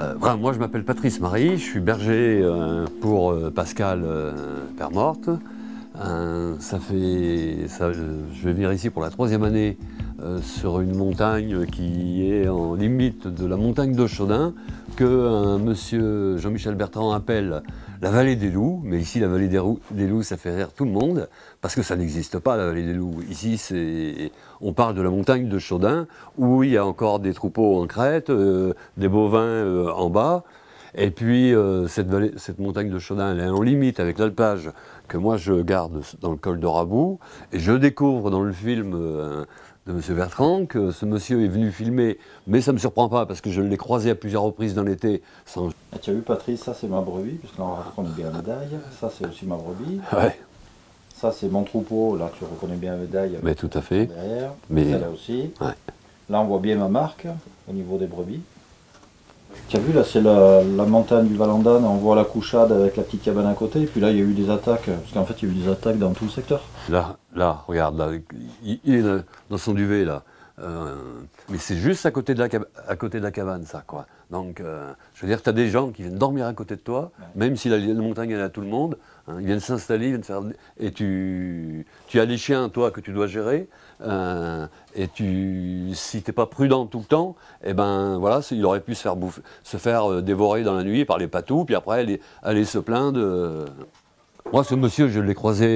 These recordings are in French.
Euh, moi, je m'appelle Patrice Marie, je suis berger euh, pour euh, Pascal Permorte. ça fait, je vais venir ici pour la troisième année sur une montagne qui est en limite de la montagne de Chaudin que monsieur Jean-Michel Bertrand appelle la vallée des loups, mais ici la vallée des, des loups, ça fait rire tout le monde, parce que ça n'existe pas, la vallée des loups. Ici, on parle de la montagne de Chaudin, où il y a encore des troupeaux en crête, euh, des bovins euh, en bas. Et puis, euh, cette, vallée, cette, montagne de Chaudin, elle est en limite avec l'alpage que moi je garde dans le col de Rabou. Et je découvre dans le film de M. Bertrand, que ce monsieur est venu filmer, mais ça ne me surprend pas parce que je l'ai croisé à plusieurs reprises dans l'été. Sans... Ah, tu as vu Patrice, ça c'est ma brebis, puisque là on reconnaît bien la médaille, ça c'est aussi ma brebis. Ça c'est mon troupeau, là tu reconnais bien la médaille. Mais tout à fait. Derrière, mais... là aussi. Là on voit bien ma marque au niveau des brebis. Tu as vu, là, c'est la, montagne du Valandane, on voit la couchade avec la petite cabane à côté, et puis là, il y a eu des attaques, parce qu'en fait, il y a eu des attaques dans tout le secteur. Là, là, regarde, là, il, il est dans son duvet, là. Euh, mais c'est juste à côté, de la, à côté de la cabane, ça, quoi. Donc, euh, je veux dire, tu as des gens qui viennent dormir à côté de toi, même si la, montagne, elle à tout le monde. Hein. ils viennent s'installer, ils viennent faire... Et tu, tu as les chiens, toi, que tu dois gérer. Euh, et tu, si t'es pas prudent tout le temps, eh ben voilà, il aurait pu se faire, se faire dévorer dans la nuit par les patous, puis après aller se plaindre... Moi, ce monsieur, je l'ai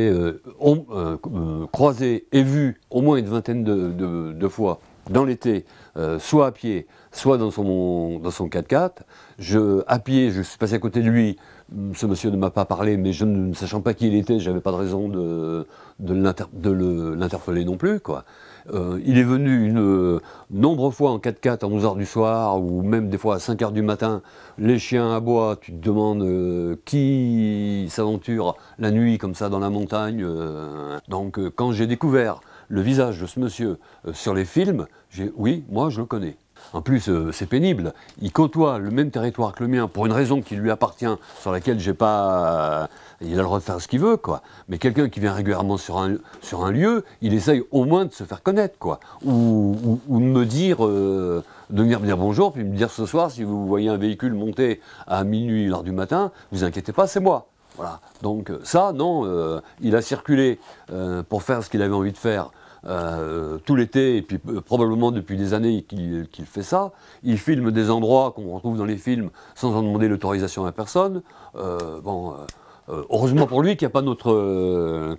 euh, euh, euh, croisé, et vu au moins une vingtaine de, fois dans l'été, soit à pied, soit dans son, dans son 4x4. Je, à pied, je suis passé à côté de lui. Ce monsieur ne m'a pas parlé, mais je ne sachant pas qui il était, je n'avais pas de raison de, de l'interpeller non plus. Quoi. Euh, il est venu une, euh, nombre fois en 4x4 à 11h du soir ou même des fois à 5h du matin. Les chiens aboient, tu te demandes euh, qui s'aventure la nuit comme ça dans la montagne. donc quand j'ai découvert le visage de ce monsieur sur les films, j'ai oui, moi je le connais. En plus, euh, c'est pénible. Il côtoie le même territoire que le mien pour une raison qui lui appartient, sur laquelle j'ai pas. Euh, il a le droit de faire ce qu'il veut, quoi. Mais quelqu'un qui vient régulièrement sur un, lieu, il essaye au moins de se faire connaître, quoi. Ou, de me dire. Euh, de venir me dire bonjour, puis me dire ce soir, si vous voyez un véhicule monter à minuit, l'heure du matin, vous inquiétez pas, c'est moi. Voilà. Donc ça, non, il a circulé pour faire ce qu'il avait envie de faire euh, tout l'été, et puis euh, probablement depuis des années qu'il fait ça. Il filme des endroits qu'on retrouve dans les films sans en demander l'autorisation à personne. Euh, bon, heureusement pour lui qu'il n'y a pas notre,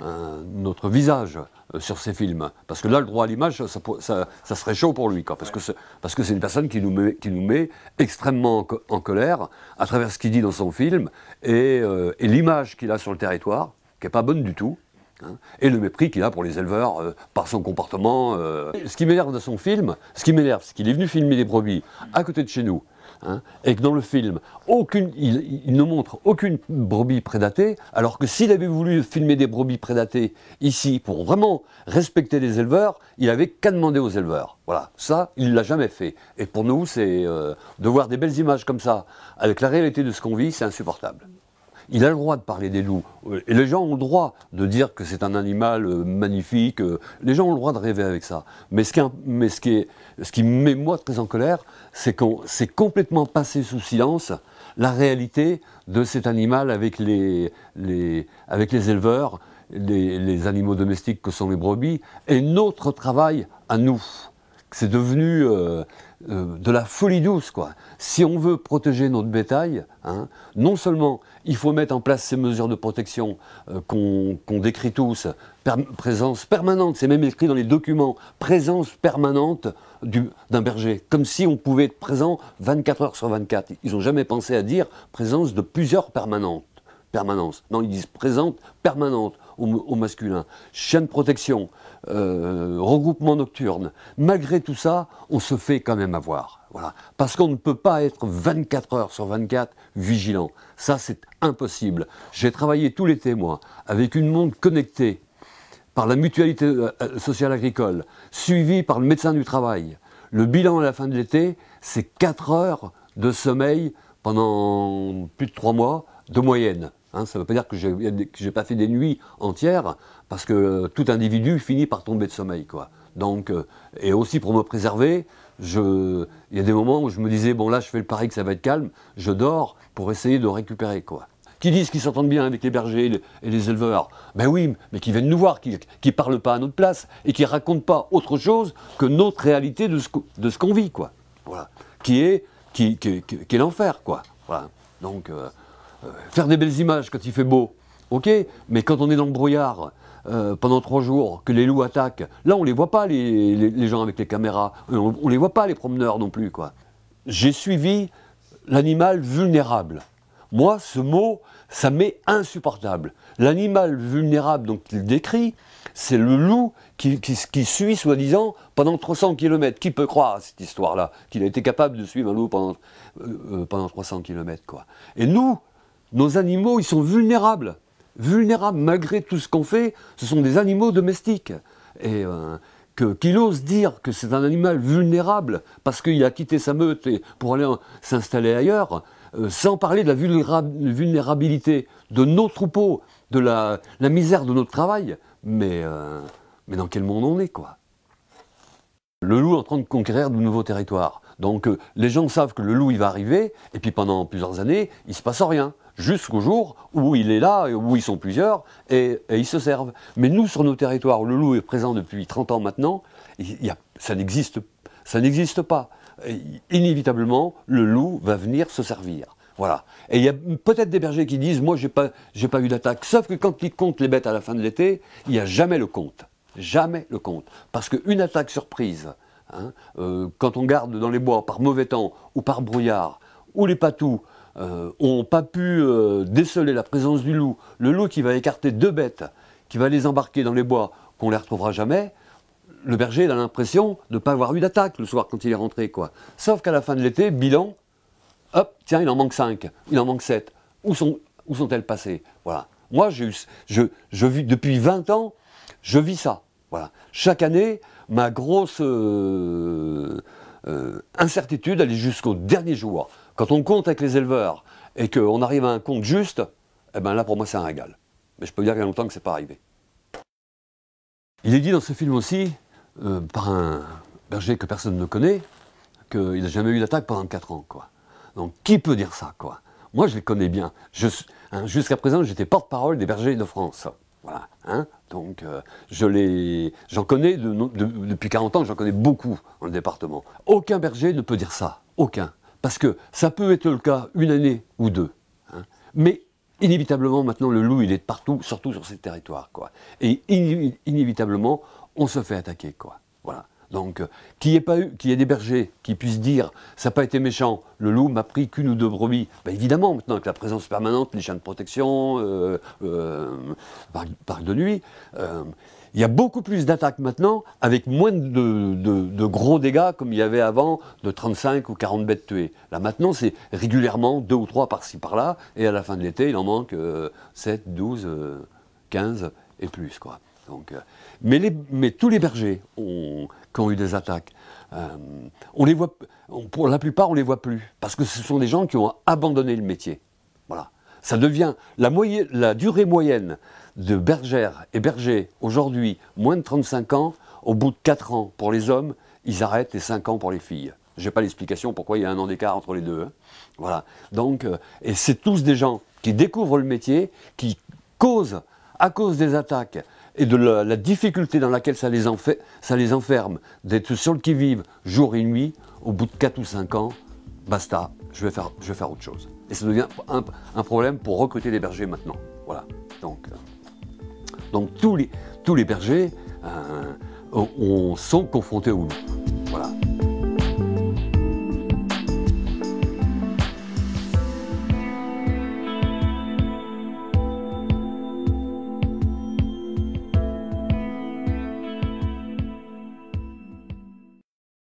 notre visage sur ces films. Parce que là, le droit à l'image, ça, serait chaud pour lui. parce, que parce que c'est une personne qui nous met, qui nous met extrêmement en, colère à travers ce qu'il dit dans son film et, et l'image qu'il a sur le territoire, qui n'est pas bonne du tout. Hein, et le mépris qu'il a pour les éleveurs euh, par son comportement. Euh. Ce qui m'énerve de son film, ce qui m'énerve, c'est qu'il est venu filmer des brebis à côté de chez nous, hein, et que dans le film, il, ne montre aucune brebis prédatée, alors que s'il avait voulu filmer des brebis prédatées ici pour vraiment respecter les éleveurs, il n'avait qu'à demander aux éleveurs. Voilà, ça, il ne l'a jamais fait. Et pour nous, c'est euh, de voir des belles images comme ça, avec la réalité de ce qu'on vit, c'est insupportable il a le droit de parler des loups. Euh, et les gens ont le droit de dire que c'est un animal euh, magnifique. Euh, les gens ont le droit de rêver avec ça. Mais ce qui, mais ce qui, ce qui met moi très en colère, c'est qu'on s'est complètement passé sous silence la réalité de cet animal avec les, avec les éleveurs, les, animaux domestiques que sont les brebis, et notre travail à nous c'est devenu, euh, de la folie douce. Quoi. Si on veut protéger notre bétail, hein, non seulement il faut mettre en place ces mesures de protection euh, qu'on décrit tous, présence permanente, c'est même écrit dans les documents, présence permanente d'un berger, comme si on pouvait être présent 24 heures sur 24. Ils n'ont jamais pensé à dire présence de plusieurs permanentes permanence. Non, ils disent présente, permanente au, au masculin. Chaîne de protection, euh, regroupement nocturne. Malgré tout ça, on se fait quand même avoir. Voilà. Parce qu'on ne peut pas être 24 heures sur 24 vigilant. Ça, c'est impossible. J'ai travaillé tout l'été, moi, avec une montre connectée par la mutualité euh, euh, sociale agricole, suivie par le médecin du travail. Le bilan à la fin de l'été, c'est 4 heures de sommeil pendant plus de 3 mois de moyenne. Hein, ça ne veut pas dire que je n'ai pas fait des nuits entières, parce que euh, tout individu finit par tomber de sommeil. Euh, et aussi pour me préserver, il y a des moments où je me disais, bon là je fais le pari que ça va être calme, je dors pour essayer de récupérer. quoi. Qui disent qu'ils s'entendent bien avec les bergers et les, éleveurs, ben oui, mais qui viennent nous voir, qui ne parlent pas à notre place et qui ne racontent pas autre chose que notre réalité de ce, qu'on vit, quoi. Qui est, qui, l'enfer, Voilà. Donc, euh, euh, faire des belles images quand il fait beau, ok, mais quand on est dans le brouillard euh, pendant trois jours, que les loups attaquent, là on les voit pas les, gens avec les caméras, euh, on, les voit pas les promeneurs non plus quoi. J'ai suivi l'animal vulnérable. Moi, ce mot, ça m'est insupportable. L'animal vulnérable, donc qu'il décrit, c'est le loup qui, suit, soi-disant, pendant 300 km. Qui peut croire à cette histoire-là Qu'il a été capable de suivre un loup pendant, pendant 300 km, quoi. Et nous, nos animaux, ils sont vulnérables. Vulnérables malgré tout ce qu'on fait. Ce sont des animaux domestiques. Et euh, qu'il ose dire que c'est un animal vulnérable parce qu'il a quitté sa meute pour aller s'installer ailleurs, euh, sans parler de la vulnérabilité de nos troupeaux, de la, misère de notre travail. Euh, mais, dans quel monde on est, quoi Le loup est en train de conquérir de nouveaux territoires. Donc les gens savent que le loup, il va arriver, et puis pendant plusieurs années, il ne se passe rien jusqu'au jour où il est là, où ils sont plusieurs, et, ils se servent. Mais nous, sur nos territoires, où le loup est présent depuis 30 ans maintenant, ça n'existe pas. inévitablement, le loup va venir se servir. Voilà. Et il y a peut-être des bergers qui disent, moi, j'ai pas, pas eu d'attaque. Sauf que quand ils comptent les bêtes à la fin de l'été, il n'y a jamais le compte. Jamais le compte. Parce qu'une attaque surprise, hein, euh, quand on garde dans les bois par mauvais temps ou par brouillard, ou les patous, euh, ont pas pu euh, déceler la présence du loup, le loup qui va écarter deux bêtes, qui va les embarquer dans les bois, qu'on ne les retrouvera jamais, le berger a l'impression de ne pas avoir eu d'attaque le soir quand il est rentré. quoi. Sauf qu'à la fin de l'été, bilan, hop, tiens, il en manque cinq, il en manque sept. Où, sont, où sont-elles passées Voilà. Moi, j'ai je, vis, depuis 20 ans, je vis ça. Voilà. Chaque année, ma grosse... Euh, euh, incertitude, aller jusqu'au dernier jour. Quand on compte avec les éleveurs et qu'on arrive à un compte juste, eh ben là pour moi c'est un régal. Mais je peux dire qu'il y a longtemps que c'est pas arrivé. Il est dit dans ce film aussi, euh, par un berger que personne ne connaît, qu'il n'a jamais eu d'attaque pendant 4 ans. Quoi. Donc qui peut dire ça quoi Moi je les connais bien. Hein, jusqu'à présent j'étais porte-parole des bergers de France. Voilà, hein. Donc, euh, j'en connais depuis 40 ans, j'en connais beaucoup dans le département. Aucun berger ne peut dire ça, aucun. Parce que ça peut être le cas une année ou deux. Hein. Mais inévitablement, maintenant, le loup, il est partout, surtout sur ces territoires. Quoi. Et inévitablement, on se fait attaquer. Quoi. Voilà. Donc, euh, qui n'y ait pas eu, ait des bergers qui puissent dire ça n'a pas été méchant, le loup m'a pris qu'une ou deux brebis. Ben, évidemment, maintenant, avec la présence permanente, les chiens de protection, euh, euh de nuit, euh, il y a beaucoup plus d'attaques maintenant avec moins de, gros dégâts comme il y avait avant de 35 ou 40 bêtes tuées. Là maintenant, c'est régulièrement deux ou trois par-ci par-là, et à la fin de l'été, il en manque 7, 12, 15 et plus. quoi. Euh, mais, mais, tous les bergers ont, qui ont eu des attaques, euh, on les voit, pour la plupart, on ne les voit plus, parce que ce sont des gens qui ont abandonné le métier. Voilà. Ça devient la, durée moyenne de bergères et bergers aujourd'hui, moins de 35 ans, au bout de 4 ans pour les hommes, ils arrêtent et 5 ans pour les filles. Je n'ai pas l'explication pourquoi il y a un an d'écart entre les deux. Hein. Voilà. Donc, euh, et c'est tous des gens qui découvrent le métier, qui causent, à cause des attaques, et de la, difficulté dans laquelle ça les, ça les enferme, d'être sur le qui-vive jour et nuit, au bout de 4 ou 5 ans, basta, je vais faire, je vais faire autre chose. Et ça devient un, problème pour recruter des bergers maintenant. Voilà. Donc, euh, tous, les, bergers euh, sont confrontés au loup.